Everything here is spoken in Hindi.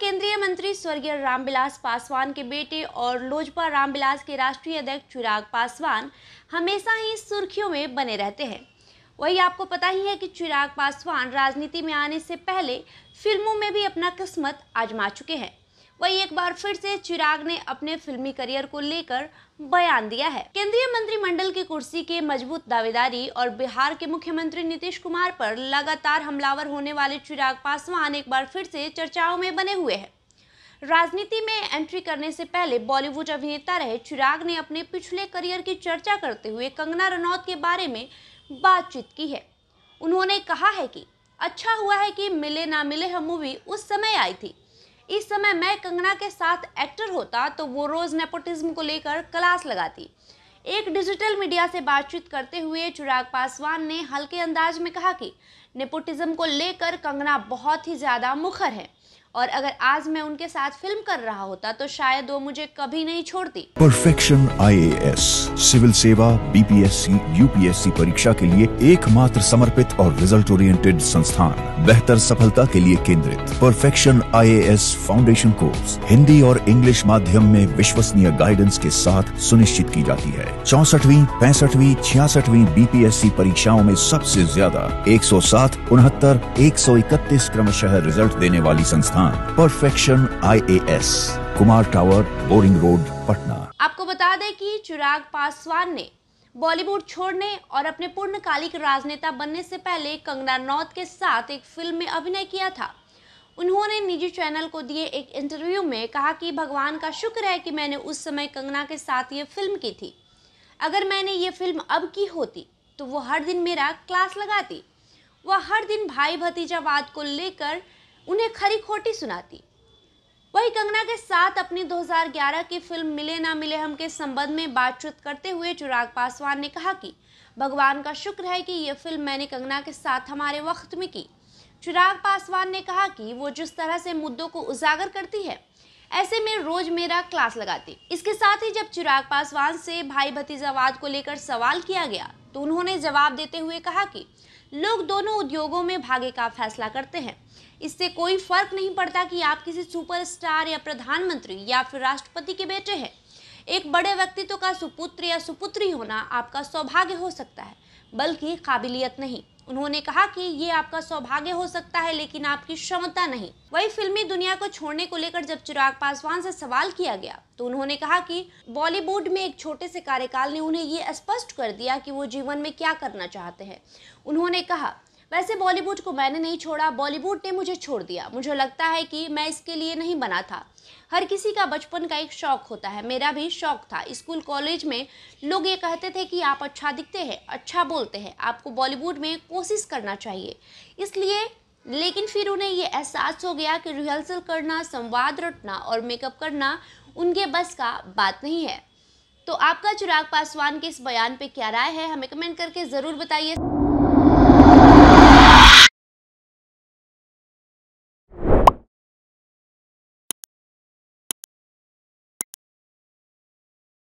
केंद्रीय मंत्री स्वर्गीय रामविलास पासवान के बेटे और लोजपा रामविलास के राष्ट्रीय अध्यक्ष चिराग पासवान हमेशा ही सुर्खियों में बने रहते हैं वही आपको पता ही है कि चिराग पासवान राजनीति में आने से पहले फिल्मों में भी अपना किस्मत आजमा चुके हैं वही एक बार फिर से चिराग ने अपने फिल्मी करियर को लेकर बयान दिया है केंद्रीय मंत्रिमंडल की कुर्सी के मजबूत दावेदारी और बिहार के मुख्यमंत्री नीतीश कुमार पर लगातार हमलावर होने वाले चिराग पासवान एक बार फिर से चर्चाओं में बने हुए हैं राजनीति में एंट्री करने से पहले बॉलीवुड अभिनेता रहे चिराग ने अपने पिछले करियर की चर्चा करते हुए कंगना रनौत के बारे में बातचीत की है उन्होंने कहा है कि अच्छा हुआ है कि मिले ना मिले हम मूवी उस समय आई थी इस समय मैं कंगना के साथ एक्टर होता तो वो रोज़ नेपोटिज्म को लेकर क्लास लगाती एक डिजिटल मीडिया से बातचीत करते हुए चिराग पासवान ने हल्के अंदाज में कहा कि नेपोटिज्म को लेकर कंगना बहुत ही ज़्यादा मुखर है और अगर आज मैं उनके साथ फिल्म कर रहा होता तो शायद वो मुझे कभी नहीं छोड़ती परफेक्शन आईएएस सिविल सेवा बीपीएससी यूपीएससी परीक्षा के लिए एकमात्र समर्पित और रिजल्ट ओरिएंटेड संस्थान बेहतर सफलता के लिए केंद्रित perfection IAS foundation course Hindi और इंग्लिश माध्यम में विश्वसनीय गाइडेंस के साथ सुनिश्चित की जाती है चौसठवीं पैंसठवीं छियासठवीं बीपीएससी परीक्षाओं में सबसे ज्यादा एक सौ सात उनहत्तर एक सौ इकतीस क्रमशः रिजल्ट देने वाली संस्था संस्थान perfection IAS Kumar tower boring road Patna आपको बता दें कि चिराग पासवान ने बॉलीवुड छोड़ने और अपने पूर्णकालिक राजनेता बनने से पहले कंगना नौत के साथ एक फिल्म में अभिनय किया था उन्होंने निजी चैनल को दिए एक इंटरव्यू में कहा कि भगवान का शुक्र है कि मैंने उस समय कंगना के साथ ये फिल्म की थी अगर मैंने ये फिल्म अब की होती तो वो हर दिन मेरा क्लास लगाती वह हर दिन भाई भतीजावाद को लेकर उन्हें खरी खोटी सुनाती वही कंगना के साथ अपनी 2011 की फिल्म मिले ना मिले हम के संबंध में बातचीत करते हुए चिराग पासवान ने कहा कि भगवान का शुक्र है कि यह फिल्म मैंने कंगना के साथ हमारे वक्त में की चिराग पासवान ने कहा कि वो जिस तरह से मुद्दों को उजागर करती है ऐसे में रोज मेरा क्लास लगाती इसके साथ ही जब चिराग पासवान से भाई भतीजावाद को लेकर सवाल किया गया तो उन्होंने जवाब देते हुए कहा कि लोग दोनों उद्योगों में भागे का फैसला करते हैं इससे कोई फर्क नहीं पड़ता कि आप किसी सुपरस्टार या प्रधानमंत्री या फिर राष्ट्रपति के बेटे हैं एक बड़े व्यक्तित्व का सुपुत्र या सुपुत्री होना आपका सौभाग्य हो सकता है बल्कि काबिलियत नहीं उन्होंने कहा कि ये आपका सौभाग्य हो सकता है लेकिन आपकी क्षमता नहीं वही फिल्मी दुनिया को छोड़ने को लेकर जब चिराग पासवान से सवाल किया गया तो उन्होंने कहा कि बॉलीवुड में एक छोटे से कार्यकाल ने उन्हें ये स्पष्ट कर दिया कि वो जीवन में क्या करना चाहते हैं उन्होंने कहा वैसे बॉलीवुड को मैंने नहीं छोड़ा बॉलीवुड ने मुझे छोड़ दिया मुझे लगता है कि मैं इसके लिए नहीं बना था हर किसी का बचपन का एक शौक होता है मेरा भी शौक था स्कूल कॉलेज में लोग ये कहते थे कि आप अच्छा दिखते हैं अच्छा बोलते हैं आपको बॉलीवुड में कोशिश करना चाहिए इसलिए लेकिन फिर उन्हें ये एहसास हो गया कि रिहर्सल करना संवाद रटना और मेकअप करना उनके बस का बात नहीं है तो आपका चिराग पासवान के इस बयान पे क्या राय है हमें कमेंट करके ज़रूर बताइए